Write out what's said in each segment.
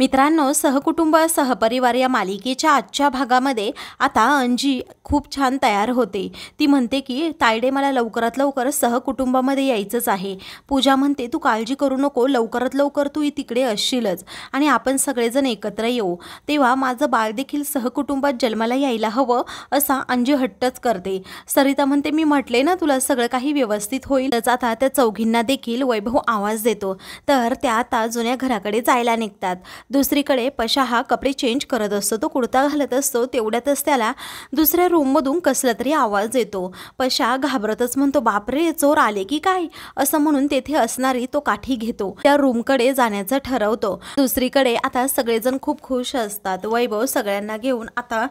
मित्रांनो सहकुटुंब सहपरिवार या मालिकेच्या आजच्या भागामध्ये आता अंजी खूप छान तयार होते ती म्हणते की तायडे मला लवकरात लवकर सहकुटुंबामध्ये यायचंच आहे पूजा म्हणते तू काळजी करू नको लवकरात लवकर तू तिकडे असशीलच आणि आपण सगळेजण एकत्र येऊ तेव्हा माझं बाळ देखील सहकुटुंबात जन्माला यायला हवं असा अंजी हट्टच करते सरिता म्हणते मी म्हटले ना तुला सगळं काही व्यवस्थित होईलच आता त्या चौघींना देखील वैभव आवाज देतो तर त्या आता जुन्या घराकडे जायला निघतात दुसरीकडे पशा हा कपडे चेंज करत असतो तो कुडता घालत असतो तेवढ्यातच त्याला दुसऱ्या रूममधून कसला तरी आवाज येतो पशा घाबरतच म्हणतो बापरे चोर आले की काय असं म्हणून तेथे असणारी तो काठी घेतो त्या रूमकडे जाण्याचं ठरवतो दुसरीकडे आता सगळेजण खूप खुश असतात वैभव सगळ्यांना घेऊन आता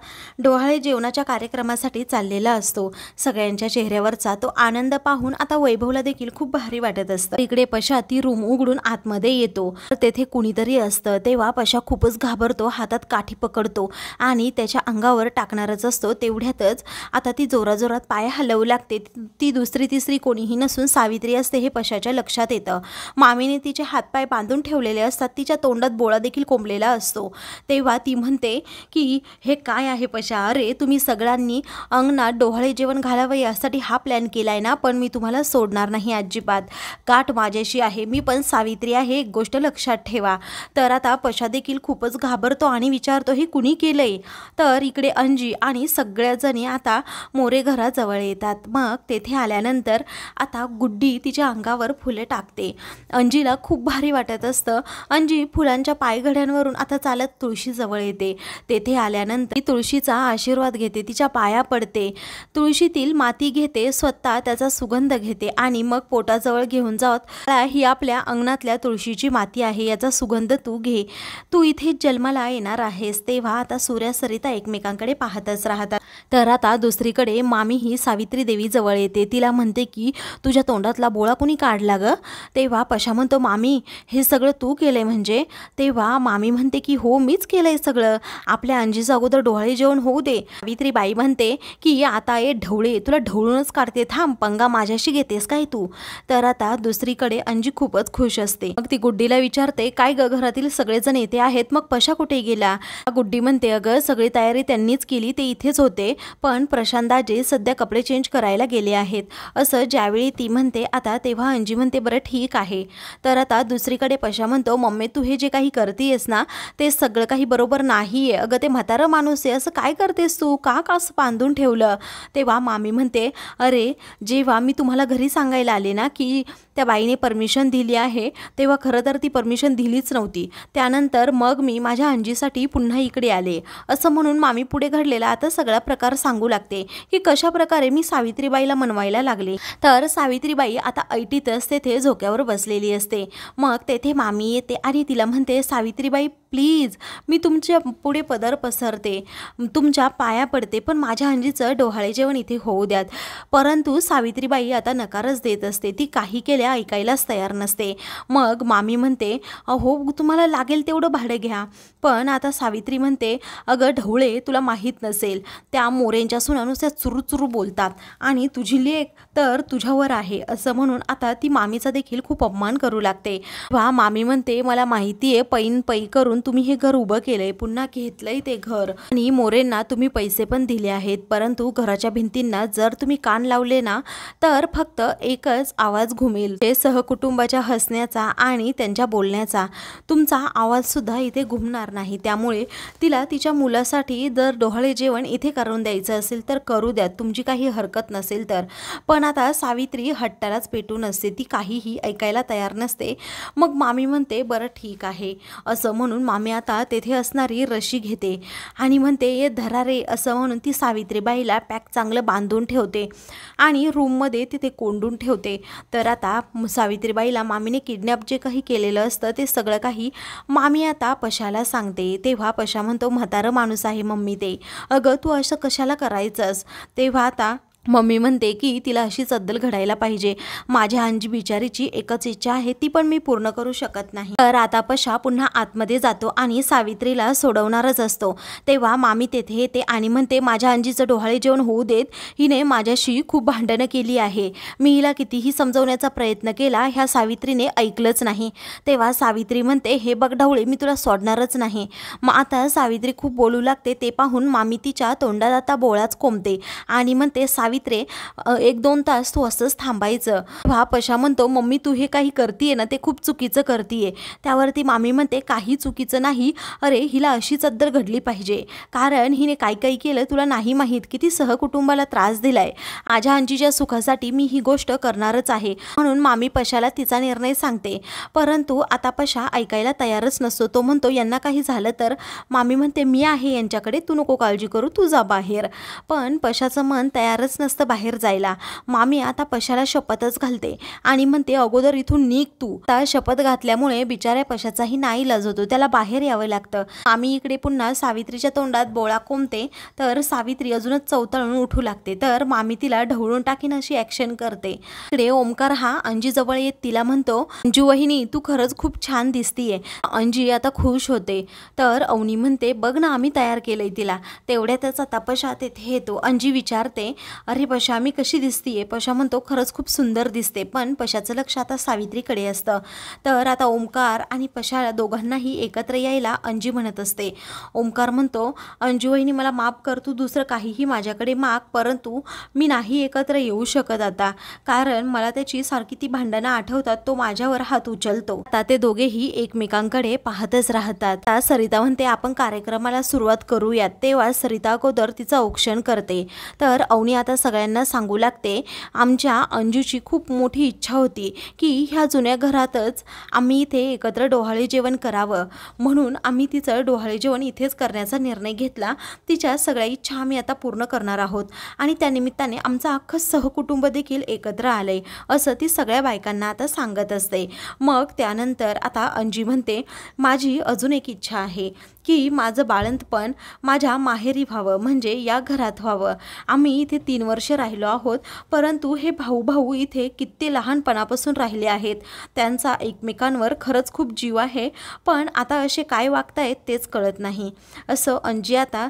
डोहाळे जेवणाच्या कार्यक्रमासाठी चाललेला असतो सगळ्यांच्या चेहऱ्यावरचा तो आनंद पाहून आता वैभवला देखील खूप भारी वाटत असतं इकडे पशा ती रूम उघडून आतमध्ये येतो तेथे कुणीतरी असतं तेव्हा पशा अशा खूपच घाबरतो हातात काठी पकडतो आणि त्याच्या अंगावर टाकणारच असतो तेवढ्यातच आता ती जोराजोरात पाय हलवू लागते ती दुसरी तिसरी कोणीही नसून सावित्री असते हे पशाच्या लक्षात येतं मामीने तिचे हातपाय बांधून ठेवलेले असतात तिच्या तोंडात बोळा देखील कोंबलेला असतो तेव्हा ती म्हणते की हे काय आहे पशा अरे तुम्ही सगळ्यांनी अंगणात डोहाळे जेवण घालावं यासाठी हा प्लॅन केला आहे ना पण मी तुम्हाला सोडणार नाही अजिबात काठ माझ्याशी आहे मी पण सावित्री आहे एक गोष्ट लक्षात ठेवा तर आता आयशा देखील खूपच घाबरतो आणि विचारतो हे कुणी केलंय तर इकडे अंजी आणि सगळ्याजणी आता मोरे घराजवळ येतात मग तेथे आल्यानंतर आता गुड्डी तिच्या अंगावर फुले टाकते अंजीला खूप भारी वाटत असतं अंजी फुलांच्या पायघड्यांवरून आता चालत तुळशीजवळ येते तेथे आल्यानंतर ती तुळशीचा आशीर्वाद घेते तिच्या पाया पडते तुळशीतील माती घेते स्वतः त्याचा सुगंध घेते आणि मग पोटाजवळ घेऊन जात ही आपल्या अंगणातल्या तुळशीची माती आहे याचा सुगंध तू घे तू इथे जन्माला येणार आहेस तेव्हा आता सूर्या सरिता एकमेकांकडे पाहतच राहतात तर आता दुसरीकडे मामी ही सावित्री देवी जवळ येते तिला म्हणते की तुझ्या तोंडातला बोळा कुणी काढला ग तेव्हा पशा म्हणतो मामी हे सगळं तू केलंय म्हणजे तेव्हा मामी म्हणते की हो मीच केलंय सगळं आपल्या अंजीचं अगोदर डोळे जेवण होऊ दे सावित्री बाई म्हणते की आता ये ढवळे तुला ढवळूनच काढते थांब पंगा माझ्याशी घेतेस काय तू तर आता दुसरीकडे अंजी खूपच खुश असते मग ती गुड्डीला विचारते काय ग घरातील सगळे नेते आहेत मग पशा कुठे गेला गुड्डी म्हणते अगं सगळी तयारी त्यांनीच केली ते इथेच होते पण प्रशांत दाजे सध्या कपडे चेंज करायला गेले आहेत असं ज्यावेळी ती म्हणते आता तेव्हा अंजी म्हणते बरं ठीक आहे तर आता दुसरीकडे पशा म्हणतो मम्मी तू हे जे काही करतेस ना ते सगळं काही बरोबर नाही आहे अगं ते म्हातारं माणूस आहे असं काय करतेस तू का असं बांधून ठेवलं तेव्हा मामी म्हणते अरे जेव्हा मी तुम्हाला घरी सांगायला आले ना की त्या बाईने परमिशन दिली आहे तेव्हा खरं तर ती परमिशन दिलीच नव्हती त्यानं त्यानंतर मग मी माझ्या अंजीसाठी पुन्हा इकडे आले असं म्हणून मामी पुढे घडलेला आता सगळा प्रकार सांगू लागते की कशा प्रकारे मी सावित्रीबाईला मनवायला लागले तर सावित्रीबाई आता ऐटीतच तेथे झोक्यावर बसलेली असते मग तेथे मामी येते आणि तिला म्हणते सावित्रीबाई प्लीज मी तुमच्या पुढे पदर पसरते तुमच्या पाया पडते पण माझ्या हंजीचं डोहाळे जेवण इथे होऊ द्यात परंतु सावित्रीबाई आता नकारच देत असते ती काही केल्या ऐकायलाच तयार नसते मग मामी म्हणते हो तुम्हाला लागेल तेवढं भाडं घ्या पण आता सावित्री म्हणते अगं ढवळे तुला माहीत नसेल त्या मोरेंच्या सुनानुसार त्या बोलतात आणि तुझी लेख तर तुझ्यावर आहे असं म्हणून आता ती मामीचा देखील खूप अपमान करू लागते वा मामी म्हणते मला माहिती आहे पैन पै करून तुम्ही हे घर उभं केलंय पुन्हा घेतलंय ते घर आणि मोरेंना तुम्ही पैसे पण दिले आहेत परंतु घराच्या भिंतींना जर तुम्ही कान लावले ना तर फक्त एकच आवाज घुमेल ते सहकुटुंबाच्या हसण्याचा आणि त्यांच्या बोलण्याचा तुमचा आवाजसुद्धा इथे घुमणार नाही त्यामुळे तिला तिच्या मुलासाठी जर डोहाळे जेवण इथे करून द्यायचं असेल तर करू द्या तुमची काही हरकत नसेल तर पण आता सावित्री हट्टालाच पेटून असते ती काहीही ऐकायला तयार नसते मग मामी म्हणते बरं ठीक आहे असं म्हणून मामी आता तेथे असणारी रशी घेते आणि म्हणते ये धरा रे असं म्हणून ती सावित्रीबाईला पॅक चांगलं बांधून ठेवते आणि रूममध्ये तिथे कोंडून ठेवते तर आता सावित्रीबाईला मामीने किडनॅप जे काही केलेलं असतं ते सगळं काही मामी आता पशाला सांगते तेव्हा पशा म्हणतो म्हातारं माणूस आहे मम्मी ते अगं तू असं कशाला करायचंस तेव्हा आता मम्मी म्हणते की तिला अशी चद्दल घडायला पाहिजे माझ्या अंजी बिचारीची एकच इच्छा आहे ती पण मी पूर्ण करू शकत नाही तर आता पशा पुन्हा आतमध्ये जातो आणि सावित्रीला सोडवणारच असतो तेव्हा मामी तेथे येते आणि म्हणते माझ्या अंजीचं डोहाळे जेवण होऊ देत हिने माझ्याशी खूप भांडणं केली आहे मी हिला कितीही समजवण्याचा प्रयत्न केला ह्या सावित्रीने ऐकलंच नाही तेव्हा सावित्री म्हणते हे बघ ढवळे मी तुला सोडणारच नाही मग आता सावित्री खूप बोलू लागते ते पाहून मामी तिच्या तोंडात आता बोळाच कोंबते आणि म्हणते सावित्री सावित्रे एक दोन तास तू असंच थांबायचं हा पशा म्हणतो मम्मी तू हे काही करतीये ना ते खूप चुकीचं करतीये त्यावरती मामी म्हणते काही चुकीचं नाही अरे हिला अशी चद्दर घडली पाहिजे कारण हिने काय काही केलं तुला नाही माहीत किती सहकुटुंबाला त्रास दिलाय माझ्या आंजीच्या सुखासाठी मी ही गोष्ट करणारच आहे म्हणून मामी पशाला तिचा निर्णय सांगते परंतु आता पशा ऐकायला तयारच नसतो तो म्हणतो यांना काही झालं तर मामी म्हणते मी आहे यांच्याकडे तू नको काळजी करू तू जा बाहेर पण पशाचं मन तयारच नसतं नसतं बाहेर जायला मामी आता पशाला शपथच घालते आणि म्हणते अगोदर इथून निघ तू आता शपथ घातल्यामुळे बिचाऱ्या पशाचाही नाही लज होतो त्याला बाहेर यावं लागतं मामी इकडे पुन्हा सावित्रीच्या तोंडात बोळा कोंबते तर सावित्री अजूनच चौतळून उठू लागते तर मामी तिला ढवळून टाकीन अशी ऍक्शन करते इकडे ओमकार हा जवळ येत तिला म्हणतो अंजू वहिनी तू खरंच खूप छान दिसतीये अंजी आता खुश होते तर अवनी म्हणते बघ ना आम्ही तयार केलंय तिला तेवढ्यातच आता पशा तेथे येतो अंजी विचारते अरे पशा मी कशी दिसतीये पशा म्हणतो खरंच खूप सुंदर दिसते पण पशाचं लक्ष आता सावित्रीकडे असतं तर आता ओमकार आणि पशा दोघांनाही एकत्र यायला अंजी म्हणत असते ओंकार म्हणतो अंजू वहिनी मला माफ कर तू दुसरं काहीही माझ्याकडे माग परंतु मी नाही एकत्र येऊ शकत आता कारण मला त्याची सारखी ती भांडणं आठवतात तो माझ्यावर हात उचलतो आता ते दोघेही एकमेकांकडे पाहतच राहतात आता सरिता म्हणते आपण कार्यक्रमाला सुरुवात करूयात तेव्हा सरिता अगोदर तिचं औक्षण करते तर अवनी आता सगळ्यांना सांगू लागते आमच्या अंजूची खूप मोठी इच्छा होती की ह्या जुन्या घरातच आम्ही इथे एकत्र डोहाळे जेवण करावं म्हणून आम्ही तिचं डोहाळे जेवण इथेच करण्याचा निर्णय घेतला तिच्या सगळ्या इच्छा आम्ही आता पूर्ण करणार आहोत आणि त्यानिमित्ताने आमचं अख्खं सहकुटुंब देखील एकत्र आलं आहे असं ती सगळ्या बायकांना आता सांगत असते मग त्यानंतर आता अंजी म्हणते माझी अजून एक इच्छा आहे की माझं बाळंतपण माझ्या माहेरी व्हावं म्हणजे या घरात व्हावं आम्ही इथे तीन वर्ष राहिलो आहोत परंतु हे भाऊ भाऊ इथे किती लहानपणापासून राहिले आहेत त्यांचा एकमेकांवर खरंच खूप जीव आहे पण आता असे काय वागतायत तेच कळत नाही असं अंजी आता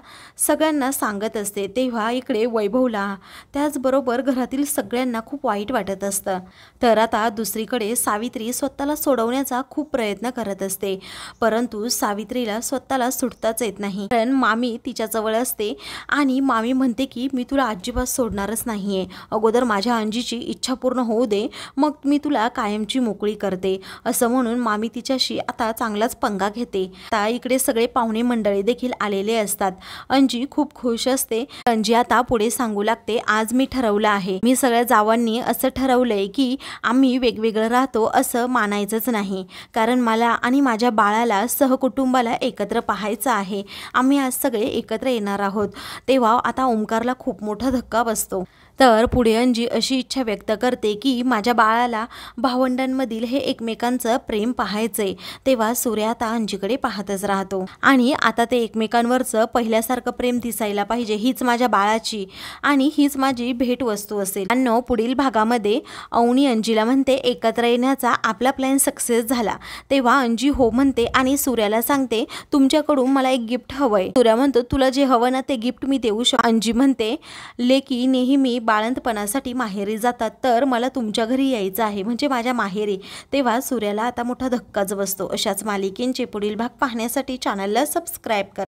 सगळ्यांना सांगत असते तेव्हा इकडे वैभवला त्याचबरोबर घरातील सगळ्यांना खूप वाईट वाटत असतं तर आता दुसरीकडे सावित्री स्वतःला सोडवण्याचा खूप प्रयत्न करत असते परंतु सावित्रीला स्वतःला तिला सुटताच येत नाही कारण मामी जवळ असते आणि मामी म्हणते की मी तुला अजिबात सोडणारच नाही अगोदर माझ्या अंजीची इच्छा पूर्ण होऊ दे मग मी तुला कायमची मोकळी करते असं म्हणून मामी तिच्याशी आता चांगलाच पंगा घेते आता इकडे सगळे पाहुणे मंडळी देखील आलेले असतात अंजी खूप खुश असते अंजी आता पुढे सांगू लागते आज मी ठरवलं आहे मी सगळ्या जावांनी असं ठरवलंय की आम्ही वेगवेगळं राहतो असं मानायचंच नाही कारण मला आणि माझ्या बाळाला सहकुटुंबाला एकत्र पाहतो पाहायचं आहे आम्ही आज सगळे एकत्र येणार आहोत तेव्हा आता ओंकारला खूप मोठा धक्का बसतो तर पुढे अंजी अशी इच्छा व्यक्त करते की माझ्या बाळाला भावंडांमधील हे एकमेकांचं प्रेम पाहायचंय तेव्हा सूर्य आता अंजीकडे पाहतच राहतो आणि आता ते एकमेकांवरचं पहिल्यासारखं प्रेम दिसायला पाहिजे हीच माझ्या बाळाची आणि हीच माझी भेटवस्तू असेल अन्न पुढील भागामध्ये अवनी अंजीला म्हणते एकत्र येण्याचा आपला प्लॅन सक्सेस झाला तेव्हा अंजी हो म्हणते आणि सूर्याला सांगते तुमच्याकडून मला एक गिफ्ट हवंय सूर्या म्हणतो तुला जे हवं ना ते गिफ्ट मी देऊ शकतो अंजी म्हणते लेकी नेहमी बाळंतपणासाठी माहेरी जातात तर मला तुमच्या घरी यायचं आहे म्हणजे माझ्या माहेरी तेव्हा सूर्याला आता मोठा धक्काच बसतो अशाच मालिकेंचे पुढील भाग पाहण्यासाठी चॅनलला सबस्क्राईब करा